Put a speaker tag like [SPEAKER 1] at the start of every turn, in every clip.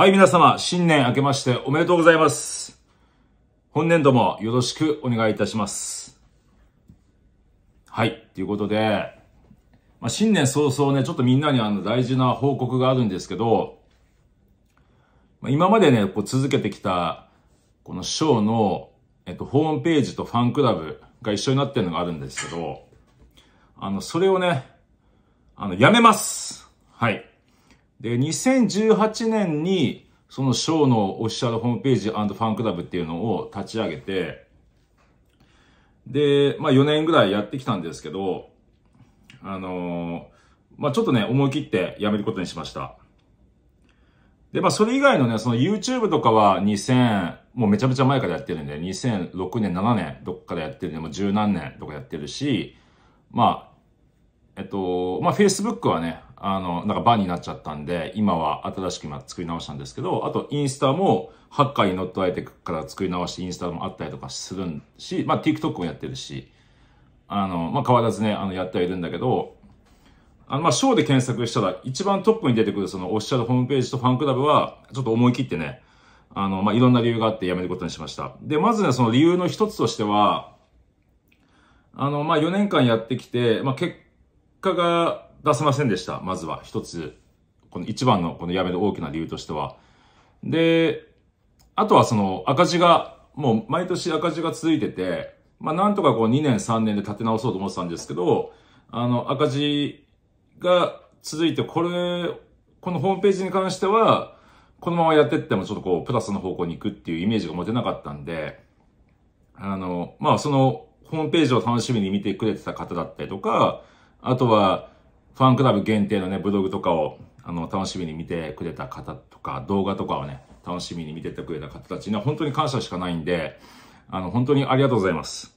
[SPEAKER 1] はい、皆様、新年明けましておめでとうございます。本年度もよろしくお願いいたします。はい、ということで、まあ、新年早々ね、ちょっとみんなにあの大事な報告があるんですけど、まあ、今までね、こう続けてきた、このショーの、えっと、ホームページとファンクラブが一緒になってるのがあるんですけど、あの、それをね、あの、やめます。はい。で、2018年に、そのショーのオフィシャルホームページファンクラブっていうのを立ち上げて、で、まあ4年ぐらいやってきたんですけど、あのー、まあちょっとね、思い切ってやめることにしました。で、まあそれ以外のね、その YouTube とかは2000、もうめちゃめちゃ前からやってるんで、2006年、7年どっからやってるんで、もう十何年とかやってるし、まあ、えっと、まあ Facebook はね、あの、なんかバンになっちゃったんで、今は新しく今作り直したんですけど、あとインスタもハッカーに乗っ取られてから作り直してインスタもあったりとかするし、まあ TikTok もやってるし、あの、まあ変わらずね、あの、やってはいるんだけど、あの、まあ、ショーで検索したら一番トップに出てくるそのオフィシャルホームページとファンクラブは、ちょっと思い切ってね、あの、まあ、いろんな理由があってやめることにしました。で、まずね、その理由の一つとしては、あの、まあ、4年間やってきて、まあ、結果が、出せませんでした。まずは一つ、この一番のこのやめの大きな理由としては。で、あとはその赤字が、もう毎年赤字が続いてて、まあなんとかこう2年3年で立て直そうと思ってたんですけど、あの赤字が続いて、これ、このホームページに関しては、このままやってってもちょっとこうプラスの方向に行くっていうイメージが持てなかったんで、あの、まあそのホームページを楽しみに見てくれてた方だったりとか、あとは、ファンクラブ限定のね、ブログとかを、あの、楽しみに見てくれた方とか、動画とかをね、楽しみに見ててくれた方たちには本当に感謝しかないんで、あの、本当にありがとうございます。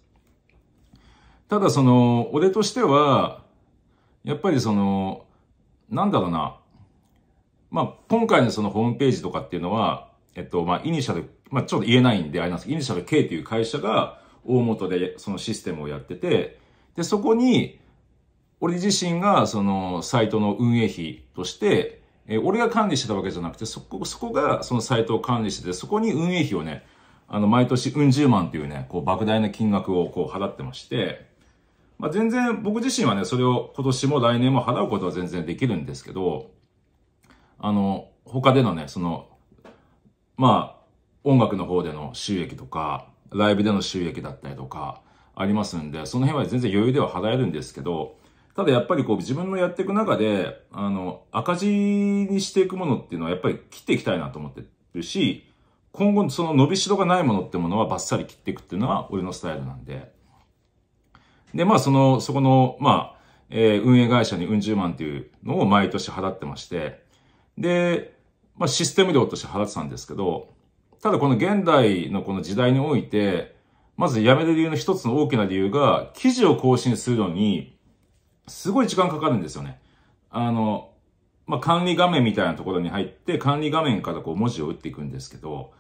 [SPEAKER 1] ただその、俺としては、やっぱりその、なんだろうな、まあ、今回のそのホームページとかっていうのは、えっと、まあ、イニシャル、まあ、ちょっと言えないんであれなんですけど、イニシャル K という会社が大元でそのシステムをやってて、で、そこに、俺自身がそのサイトの運営費として、え俺が管理してたわけじゃなくて、そこ、そこがそのサイトを管理してて、そこに運営費をね、あの、毎年うん十万っていうね、こう、莫大な金額をこう、払ってまして、まあ、全然僕自身はね、それを今年も来年も払うことは全然できるんですけど、あの、他でのね、その、まあ、音楽の方での収益とか、ライブでの収益だったりとか、ありますんで、その辺は全然余裕では払えるんですけど、ただやっぱりこう自分のやっていく中で、あの、赤字にしていくものっていうのはやっぱり切っていきたいなと思ってるし、今後その伸びしろがないものってものはバッサリ切っていくっていうのは俺のスタイルなんで。で、まあその、そこの、まあ、えー、運営会社にうん十万っていうのを毎年払ってまして、で、まあシステム料として払ってたんですけど、ただこの現代のこの時代において、まず辞める理由の一つの大きな理由が、記事を更新するのに、すごい時間かかるんですよね。あの、まあ、管理画面みたいなところに入って、管理画面からこう文字を打っていくんですけど、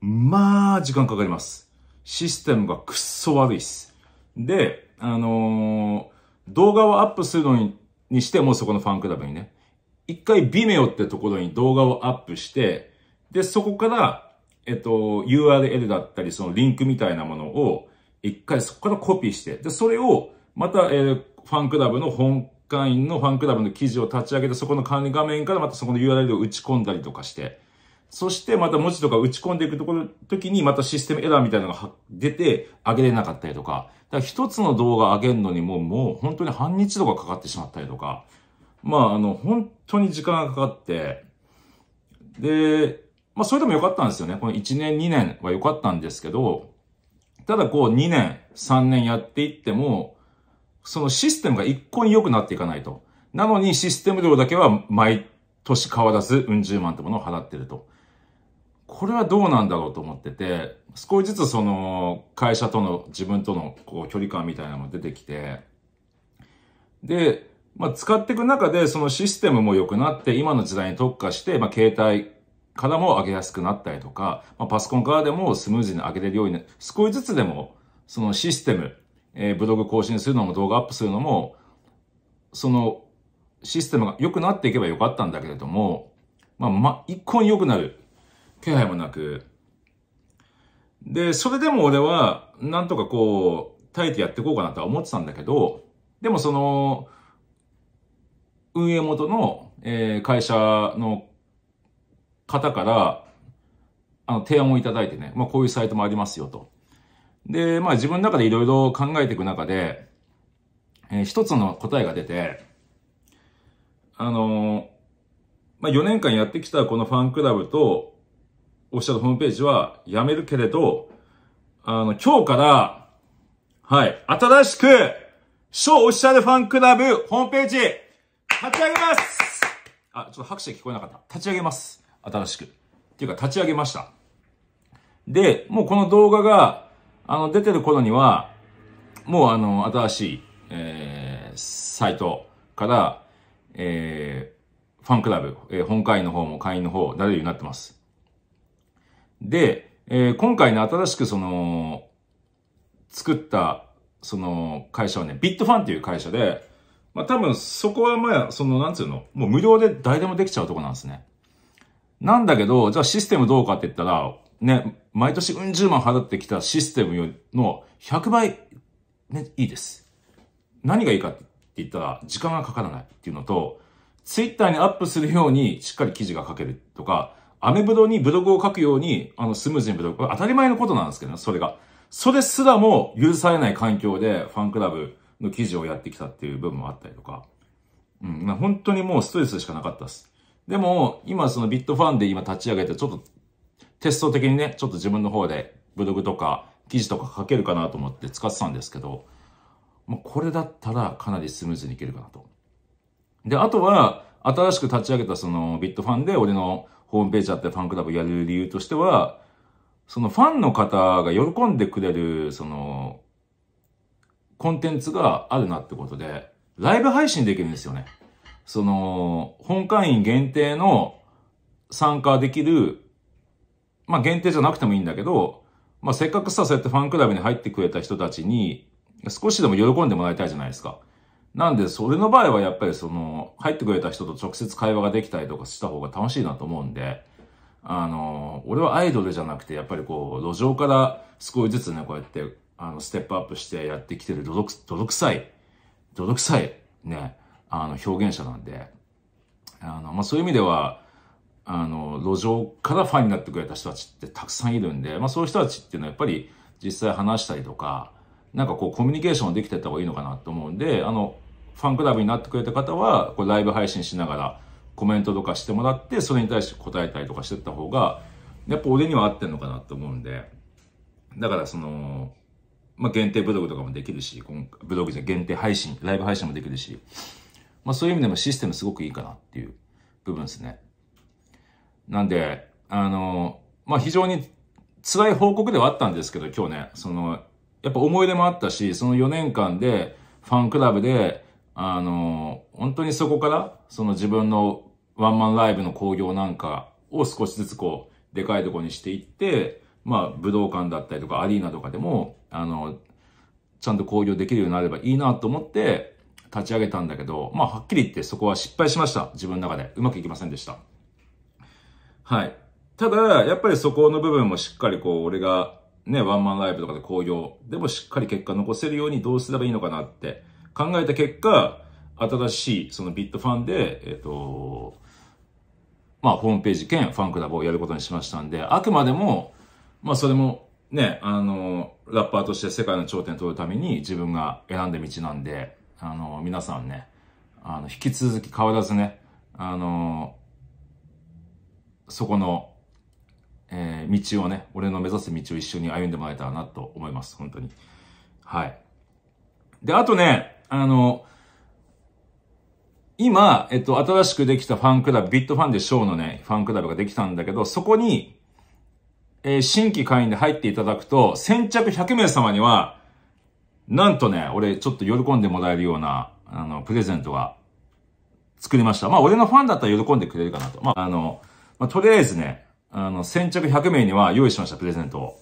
[SPEAKER 1] まあ、時間かかります。システムがくっそ悪いっす。で、あのー、動画をアップするのに、にしてもそこのファンクラブにね、一回ビメオってところに動画をアップして、で、そこから、えっと、URL だったり、そのリンクみたいなものを、一回そこからコピーして、で、それを、また、えーファンクラブの本会員のファンクラブの記事を立ち上げて、そこの管理画面からまたそこの URL を打ち込んだりとかして、そしてまた文字とか打ち込んでいくところ、時にまたシステムエラーみたいなのが出て、上げれなかったりとか、だから一つの動画上げるのにももう本当に半日とかかかってしまったりとか、まああの、本当に時間がかかって、で、まあそれでも良かったんですよね。この1年2年は良かったんですけど、ただこう2年、3年やっていっても、そのシステムが一向に良くなっていかないと。なのにシステム料だけは毎年変わらずうん十万ってものを払ってると。これはどうなんだろうと思ってて、少しずつその会社との自分とのこう距離感みたいなのも出てきて、で、まあ、使っていく中でそのシステムも良くなって今の時代に特化して、まあ、携帯からも上げやすくなったりとか、まあ、パソコンからでもスムーズに上げれるように少しずつでもそのシステムえー、ブログ更新するのも動画アップするのも、そのシステムが良くなっていけばよかったんだけれども、まあ、ま、一向に良くなる気配もなく、で、それでも俺は、なんとかこう、耐えてやっていこうかなとは思ってたんだけど、でもその、運営元の、えー、会社の方から、あの、提案をいただいてね、まあ、こういうサイトもありますよと。で、まあ自分の中でいろいろ考えていく中で、えー、一つの答えが出て、あのー、まあ4年間やってきたこのファンクラブと、おっしゃるホームページはやめるけれど、あの、今日から、はい、新しく、小オフィシャルファンクラブホームページ、立ち上げますあ、ちょっと拍手聞こえなかった。立ち上げます。新しく。っていうか、立ち上げました。で、もうこの動画があの、出てる頃には、もうあの、新しい、えー、サイトから、えー、ファンクラブ、えー、本会員の方も会員の方、誰よりになってます。で、えー、今回ね、新しくその、作った、その、会社はね、ビットファンっていう会社で、まあ多分そこはまあ、その、なんつうの、もう無料で誰でもできちゃうとこなんですね。なんだけど、じゃあシステムどうかって言ったら、ね、毎年うん十万払ってきたシステムの100倍、ね、いいです。何がいいかって言ったら、時間がかからないっていうのと、ツイッターにアップするようにしっかり記事が書けるとか、アメブロにブログを書くように、あの、スムーズにブログ、当たり前のことなんですけどね、それが。それすらも許されない環境でファンクラブの記事をやってきたっていう部分もあったりとか。うん、本当にもうストレスしかなかったです。でも、今そのビットファンで今立ち上げて、ちょっとテスト的にね、ちょっと自分の方でブログとか記事とか書けるかなと思って使ってたんですけど、まあ、これだったらかなりスムーズにいけるかなと。で、あとは、新しく立ち上げたそのビットファンで俺のホームページあってファンクラブやる理由としては、そのファンの方が喜んでくれる、その、コンテンツがあるなってことで、ライブ配信できるんですよね。その、本会員限定の参加できるまあ限定じゃなくてもいいんだけど、まあせっかくさ、そうやってファンクラブに入ってくれた人たちに、少しでも喜んでもらいたいじゃないですか。なんで、それの場合はやっぱりその、入ってくれた人と直接会話ができたりとかした方が楽しいなと思うんで、あの、俺はアイドルじゃなくて、やっぱりこう、路上から少しずつね、こうやって、あの、ステップアップしてやってきてる泥く臭い、泥臭い、ね、あの、表現者なんで、あの、まあ、そういう意味では、あの、路上からファンになってくれた人たちってたくさんいるんで、まあそういう人たちっていうのはやっぱり実際話したりとか、なんかこうコミュニケーションできてった方がいいのかなと思うんで、あの、ファンクラブになってくれた方は、こうライブ配信しながらコメントとかしてもらって、それに対して答えたりとかしてった方が、やっぱ俺には合ってんのかなと思うんで、だからその、まあ、限定ブログとかもできるし、ブログじゃ限定配信、ライブ配信もできるし、まあ、そういう意味でもシステムすごくいいかなっていう部分ですね。なんで、あの、まあ、非常に辛い報告ではあったんですけど、今日ね、その、やっぱ思い出もあったし、その4年間で、ファンクラブで、あの、本当にそこから、その自分のワンマンライブの興行なんかを少しずつこう、でかいとこにしていって、まあ、武道館だったりとかアリーナとかでも、あの、ちゃんと興行できるようになればいいなと思って立ち上げたんだけど、まあ、はっきり言ってそこは失敗しました。自分の中で。うまくいきませんでした。はい。ただ、やっぱりそこの部分もしっかりこう、俺がね、ワンマンライブとかで興行でもしっかり結果残せるようにどうすればいいのかなって考えた結果、新しいそのビットファンで、えっ、ー、と、まあ、ホームページ兼ファンクラブをやることにしましたんで、あくまでも、まあ、それもね、あの、ラッパーとして世界の頂点を取るために自分が選んだ道なんで、あの、皆さんね、あの、引き続き変わらずね、あの、そこの、えー、道をね、俺の目指す道を一緒に歩んでもらえたらなと思います。本当に。はい。で、あとね、あの、今、えっと、新しくできたファンクラブ、ビットファンでショーのね、ファンクラブができたんだけど、そこに、えー、新規会員で入っていただくと、先着100名様には、なんとね、俺ちょっと喜んでもらえるような、あの、プレゼントが作りました。まあ、俺のファンだったら喜んでくれるかなと。まあ、あの、まあ、とりあえずね、あの、先着100名には用意しました、プレゼントを。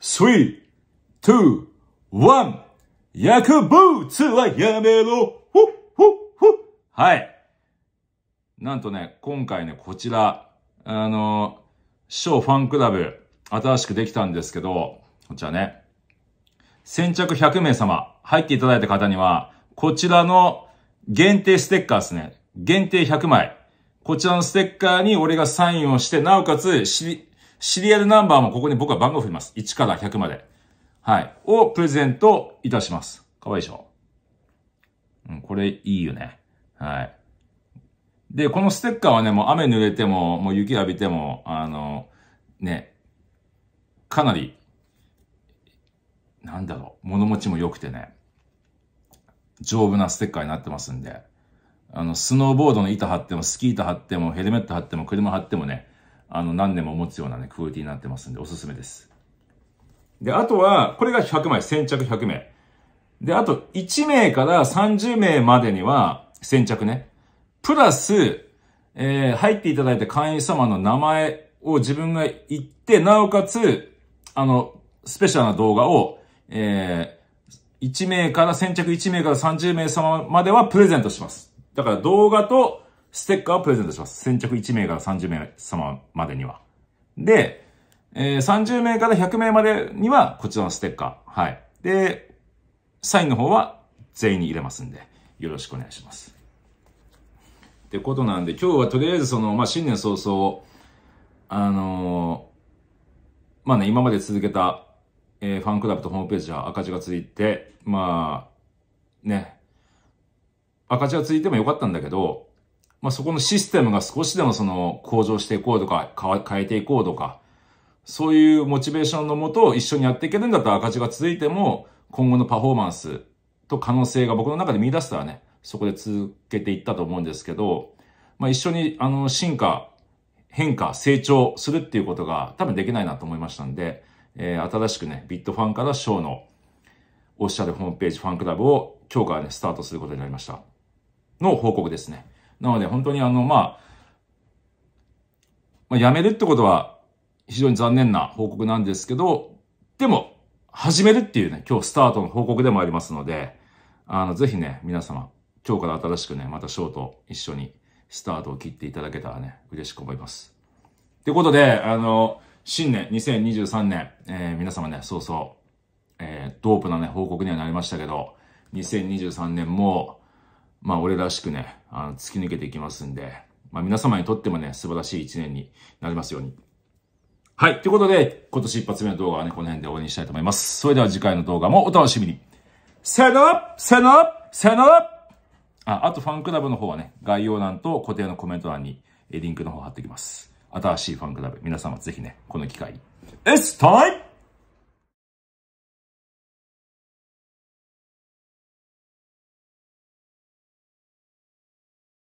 [SPEAKER 1] 3、2、1! 薬ツはやめろほっほっほっはい。なんとね、今回ね、こちら、あの、ショーファンクラブ、新しくできたんですけど、こちらね、先着100名様、入っていただいた方には、こちらの限定ステッカーですね。限定100枚。こちらのステッカーに俺がサインをして、なおかつシリシリアルナンバーもここに僕は番号振ります。1から100まで。はい。をプレゼントいたします。かわいいでしょうん、これいいよね。はい。で、このステッカーはね、もう雨濡れても、もう雪浴びても、あの、ね、かなり、なんだろう、物持ちも良くてね、丈夫なステッカーになってますんで、あの、スノーボードの板張っても、スキー板張っても、ヘルメット張っても、車張ってもね、あの、何年も持つようなね、クオリティになってますんで、おすすめです。で、あとは、これが100枚、先着100名。で、あと、1名から30名までには、先着ね。プラス、えー、入っていただいた会員様の名前を自分が言って、なおかつ、あの、スペシャルな動画を、えー、1名から、先着1名から30名様まではプレゼントします。だから動画とステッカーをプレゼントします。先着1名から30名様までには。で、えー、30名から100名までにはこちらのステッカー。はい。で、サインの方は全員に入れますんで、よろしくお願いします。ってことなんで、今日はとりあえずその、まあ、新年早々、あのー、まあね、今まで続けた、えー、ファンクラブとホームページは赤字がついて、まあ、ね、赤字はついてもよかったんだけど、まあ、そこのシステムが少しでもその向上していこうとか、変えていこうとか、そういうモチベーションのもと一緒にやっていけるんだったら赤字が続いても、今後のパフォーマンスと可能性が僕の中で見出したらね、そこで続けていったと思うんですけど、まあ、一緒にあの進化、変化、成長するっていうことが多分できないなと思いましたんで、えー、新しくね、ビットファンからショーのオフィシャルホームページファンクラブを今日からね、スタートすることになりました。の報告ですね。なので本当にあの、まあ、まあ、辞めるってことは非常に残念な報告なんですけど、でも、始めるっていうね、今日スタートの報告でもありますので、あの、ぜひね、皆様、今日から新しくね、またショート一緒にスタートを切っていただけたらね、嬉しく思います。ということで、あの、新年、2023年、えー、皆様ね、そうそう、えー、ドープなね、報告にはなりましたけど、2023年も、まあ俺らしくね、あの突き抜けていきますんで、まあ皆様にとってもね、素晴らしい一年になりますように。はい。ということで、今年一発目の動画はね、この辺で終わりにしたいと思います。それでは次回の動画もお楽しみに。せーのせーのせーのあ、あとファンクラブの方はね、概要欄と固定のコメント欄にリンクの方貼っておきます。新しいファンクラブ、皆様ぜひね、この機会に。It's time!